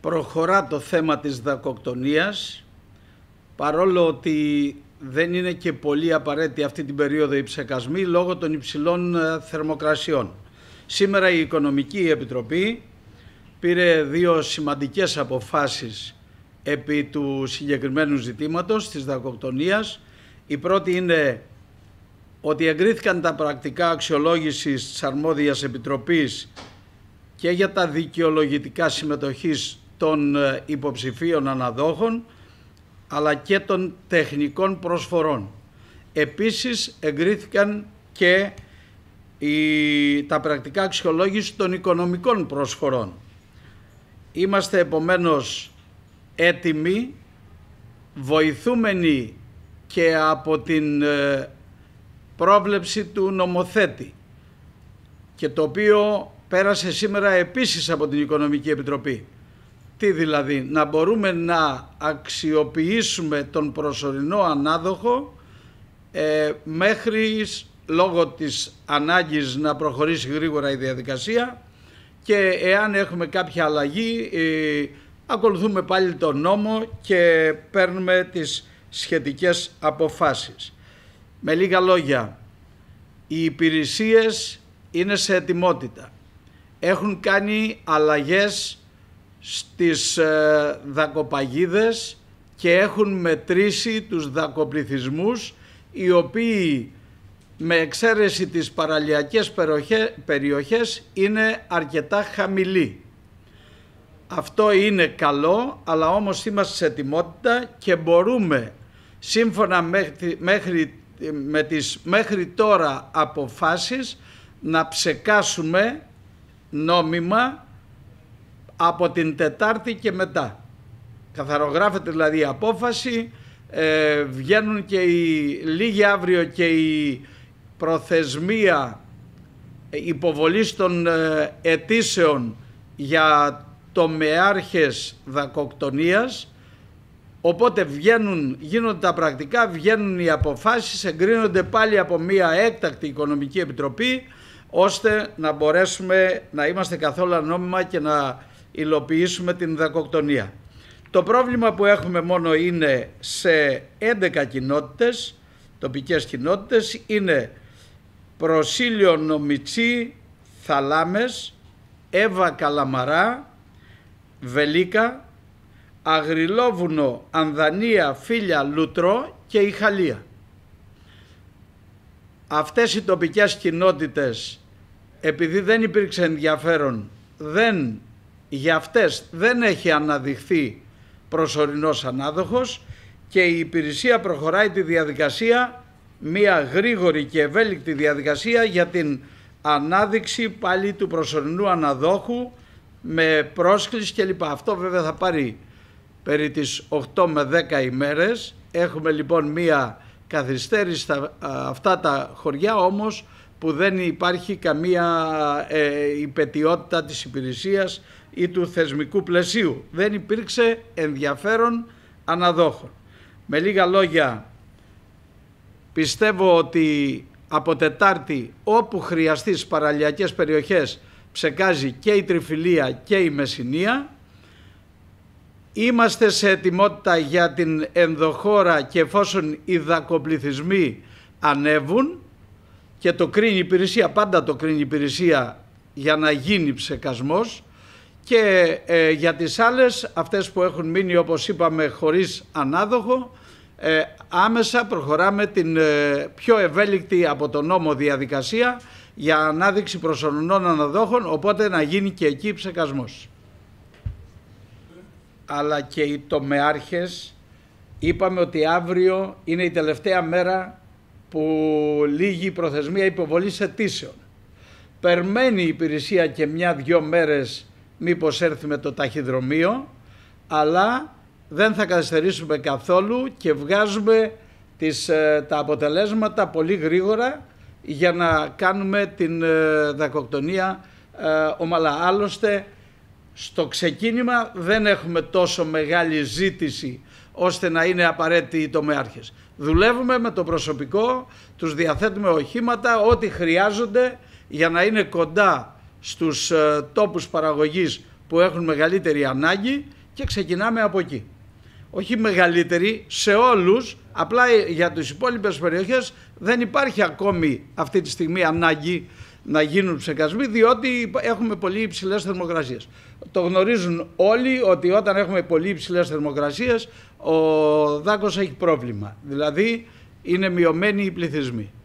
προχωρά το θέμα της δακοκτονίας παρόλο ότι δεν είναι και πολύ απαραίτητη αυτή την περίοδο οι ψεκασμοί λόγω των υψηλών ε, θερμοκρασιών. Σήμερα η Οικονομική Επιτροπή πήρε δύο σημαντικές αποφάσεις επί του συγκεκριμένου ζητήματος της δακοκτονίας. Η πρώτη είναι ότι εγκρίθηκαν τα πρακτικά αξιολόγησης της Αρμόδιας Επιτροπής και για τα δικαιολογητικά συμμετοχής των ε, υποψηφίων αναδόχων αλλά και των τεχνικών προσφορών. Επίσης εγκρίθηκαν και τα πρακτικά αξιολόγησης των οικονομικών προσφορών. Είμαστε επομένως έτοιμοι, βοηθούμενοι και από την ε, πρόβλεψη του νομοθέτη και το οποίο πέρασε σήμερα επίσης από την Οικονομική Επιτροπή. Τι δηλαδή, να μπορούμε να αξιοποιήσουμε τον προσωρινό ανάδοχο ε, μέχρι λόγω της ανάγκης να προχωρήσει γρήγορα η διαδικασία και εάν έχουμε κάποια αλλαγή ε, ακολουθούμε πάλι τον νόμο και παίρνουμε τις σχετικές αποφάσεις. Με λίγα λόγια, οι υπηρεσίες είναι σε ετοιμότητα. Έχουν κάνει αλλαγές στις ε, δακοπαγίδες και έχουν μετρήσει τους δακοπληθυσμούς οι οποίοι με εξαίρεση τις παραλιακές περιοχές είναι αρκετά χαμηλοί. Αυτό είναι καλό, αλλά όμως είμαστε σε ετοιμότητα και μπορούμε σύμφωνα μέχρι, με τις μέχρι τώρα αποφάσεις να ψεκάσουμε νόμιμα από την Τετάρτη και μετά. Καθαρογράφεται δηλαδή η απόφαση, ε, βγαίνουν και οι λίγοι αύριο και η προθεσμία υποβολής των ε, αιτήσεων για μεάρχες δακοκτονίας οπότε βγαίνουν, γίνονται τα πρακτικά, βγαίνουν οι αποφάσεις, εγκρίνονται πάλι από μια έκτακτη οικονομική επιτροπή ώστε να μπορέσουμε να είμαστε καθόλου νόμιμα και να υλοποιήσουμε την δακοκτονία. Το πρόβλημα που έχουμε μόνο είναι σε 11 κοινότητες, τοπικές κοινότητες, είναι Προσήλιο Νομιτσί, Θαλάμες, Εύα Καλαμαρά, Βελίκα, Αγριλόβουνο, Ανδανία, Φίλια, Λούτρο και Ιχαλία. Αυτές οι τοπικές κοινότητες επειδή δεν υπήρξε ενδιαφέρον δεν για αυτές δεν έχει αναδειχθεί προσωρινός ανάδοχος και η υπηρεσία προχωράει τη διαδικασία, μια γρήγορη και ευέλικτη διαδικασία για την ανάδειξη πάλι του προσωρινού αναδόχου με πρόσκληση κλπ. Αυτό βέβαια θα πάρει περί τις 8 με 10 ημέρες. Έχουμε λοιπόν μία καθυστέρηση στα αυτά τα χωριά όμως που δεν υπάρχει καμία ε, υπετιότητα της υπηρεσίας ή του θεσμικού πλαισίου. Δεν υπήρξε ενδιαφέρον αναδόχων. Με λίγα λόγια, πιστεύω ότι από Τετάρτη όπου χρειαστεί στις παραλιακές περιοχές ψεκάζει και η Τριφυλία και η Μεσσηνία. Είμαστε σε ετοιμότητα για την ενδοχώρα και εφόσον οι δακοπληθισμοί ανέβουν και το κρίνει η υπηρεσία, πάντα το κρίνει η υπηρεσία για να γίνει ψεκασμός και ε, για τις άλλες, αυτές που έχουν μείνει όπως είπαμε χωρίς ανάδοχο, ε, άμεσα προχωράμε την ε, πιο ευέλικτη από τον νόμο διαδικασία για ανάδειξη προσωρινών αναδόχων, οπότε να γίνει και εκεί ψεκασμός. Αλλά και οι τομεάρχες είπαμε ότι αύριο είναι η τελευταία μέρα που λύγει η προθεσμία υποβολής αιτήσεων. Περμένει η υπηρεσία και μια-δυο μέρες μήπως έρθει με το ταχυδρομείο, αλλά δεν θα καθυστερήσουμε καθόλου και βγάζουμε τις, ε, τα αποτελέσματα πολύ γρήγορα για να κάνουμε την ε, δακοκτονία ε, ομαλά. Άλλωστε, στο ξεκίνημα δεν έχουμε τόσο μεγάλη ζήτηση ώστε να είναι απαραίτητοι οι τομεάρχες. Δουλεύουμε με το προσωπικό, τους διαθέτουμε οχήματα, ό,τι χρειάζονται για να είναι κοντά στους ε, τόπους παραγωγής που έχουν μεγαλύτερη ανάγκη και ξεκινάμε από εκεί. Όχι μεγαλύτερη, σε όλους, απλά για τις υπόλοιπες περιοχές δεν υπάρχει ακόμη αυτή τη στιγμή ανάγκη να γίνουν ψεκασμοί, διότι έχουμε πολύ υψηλές θερμοκρασίες. Το γνωρίζουν όλοι ότι όταν έχουμε πολύ υψηλές θερμοκρασίες, ο δάκος έχει πρόβλημα. Δηλαδή, είναι μειωμένοι οι πληθυσμοί.